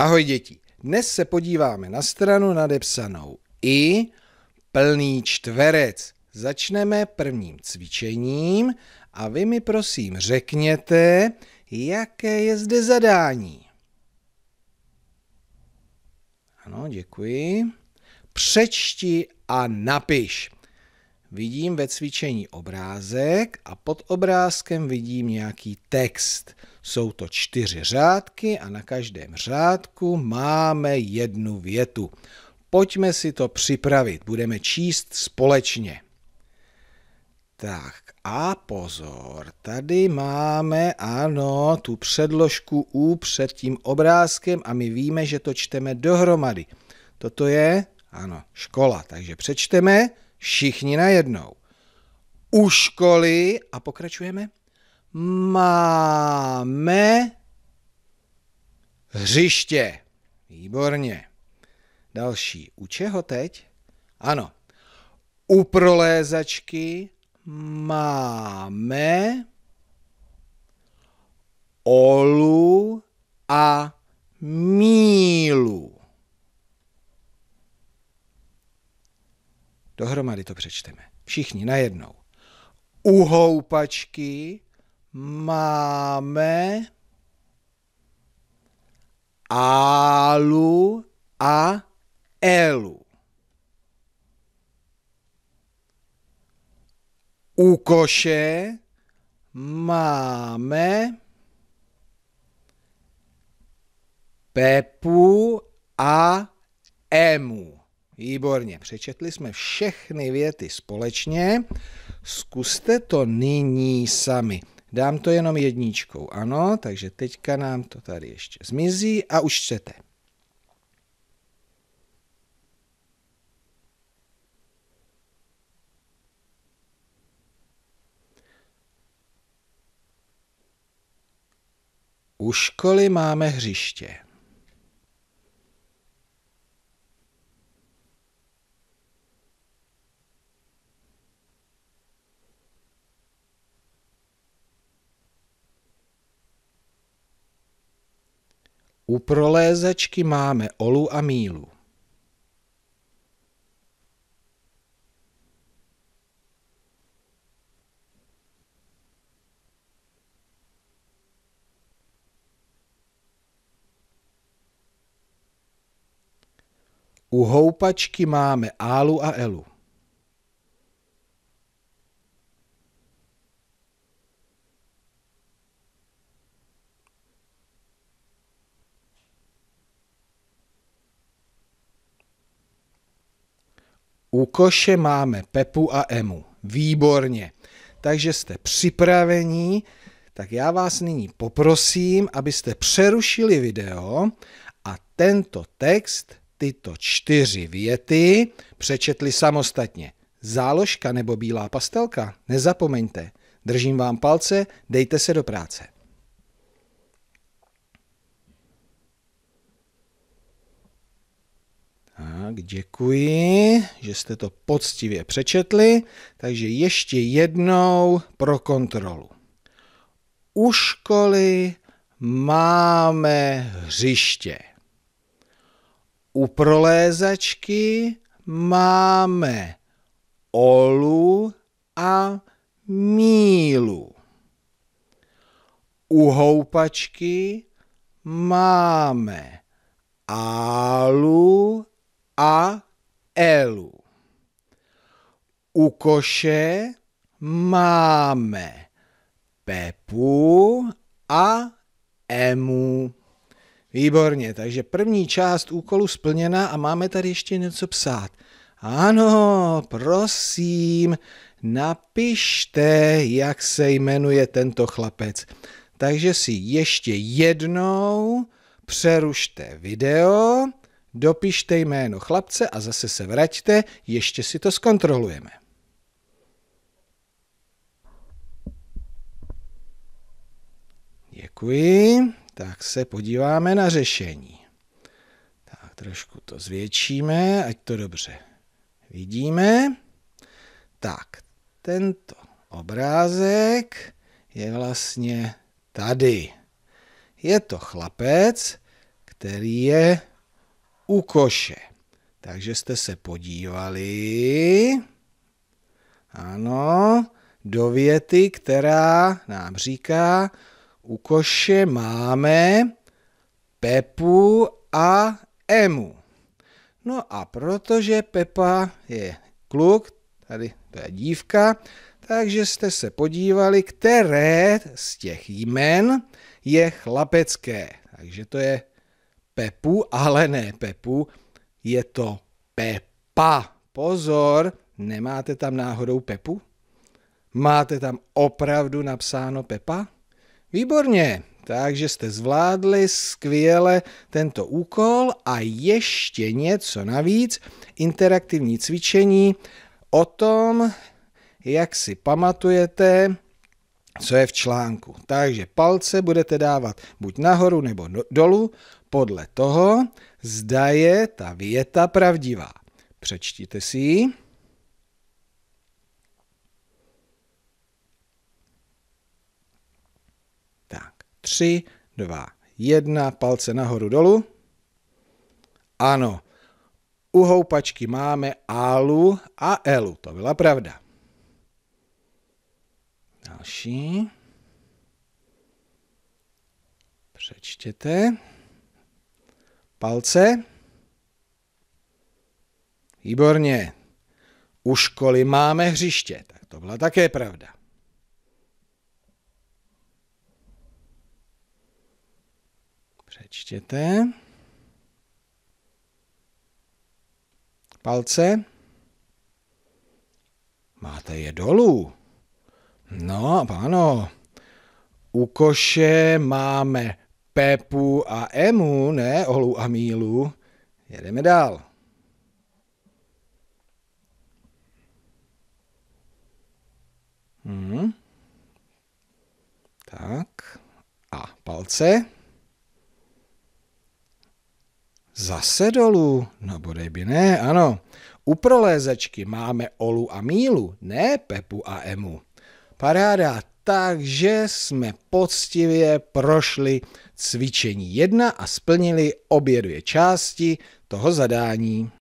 Ahoj děti, dnes se podíváme na stranu nadepsanou i plný čtverec. Začneme prvním cvičením a vy mi prosím řekněte, jaké je zde zadání. Ano, děkuji. Přečti a napiš. Vidím ve cvičení obrázek a pod obrázkem vidím nějaký text. Jsou to čtyři řádky a na každém řádku máme jednu větu. Pojďme si to připravit, budeme číst společně. Tak a pozor, tady máme, ano, tu předložku U před tím obrázkem a my víme, že to čteme dohromady. Toto je, ano, škola, takže přečteme všichni najednou. U školy a pokračujeme. Máme hřiště. Výborně. Další. U čeho teď? Ano. U prolézačky máme olu a mílu. Dohromady to přečteme. Všichni najednou. U houpačky máme alu a elu. U koše máme Pepu a Emu. Výborně, přečetli jsme všechny věty společně. Zkuste to nyní sami. Dám to jenom jedničkou, ano, takže teďka nám to tady ještě zmizí a už čtete. U školy máme hřiště. U prolézačky máme Olu a Mílu. U houpačky máme Álu a Elu. U koše máme Pepu a Emu. Výborně. Takže jste připravení, tak já vás nyní poprosím, abyste přerušili video a tento text, tyto čtyři věty, přečetli samostatně. Záložka nebo bílá pastelka? Nezapomeňte. Držím vám palce, dejte se do práce. Tak děkuji, že jste to poctivě přečetli, takže ještě jednou pro kontrolu. U školy máme hřiště. U prolézačky máme olu a mílu. U houpačky máme álu a elu. U koše máme Pepu a Emu. Výborně, takže první část úkolu splněna a máme tady ještě něco psát. Ano, prosím, napište, jak se jmenuje tento chlapec. Takže si ještě jednou přerušte video Dopište jméno chlapce a zase se vraťte, ještě si to zkontrolujeme. Děkuji. Tak se podíváme na řešení. Tak trošku to zvětšíme, ať to dobře vidíme. Tak, tento obrázek je vlastně tady. Je to chlapec, který je u koše. Takže jste se podívali, ano, do věty, která nám říká, u koše máme Pepu a Emu. No a protože Pepa je kluk, tady to je dívka, takže jste se podívali, které z těch jmen je chlapecké. Takže to je Pepu, ale ne Pepu, je to Pepa. Pozor, nemáte tam náhodou Pepu? Máte tam opravdu napsáno Pepa? Výborně, takže jste zvládli skvěle tento úkol a ještě něco navíc, interaktivní cvičení o tom, jak si pamatujete, co je v článku. Takže palce budete dávat buď nahoru nebo dolů, podle toho, zda je ta věta pravdivá. Přečtěte si ji. Tak, tři, dva, jedna, palce nahoru dolů. Ano, u houpačky máme alu a elu, to byla pravda. Další. Přečtěte palce. Výborně. U školy máme hřiště. Tak to byla také pravda. Přečtěte. Palce. Máte je dolů. No, ano. U koše máme Pépu a Emu, ne Olu a Mílu. Jedeme dál. Hmm. Tak. A palce. Zase dolů. No bodej by ne, ano. U prolézečky máme Olu a Mílu, ne Pepu a Emu. Paráda, takže jsme poctivě prošli cvičení 1 a splnili obě dvě části toho zadání.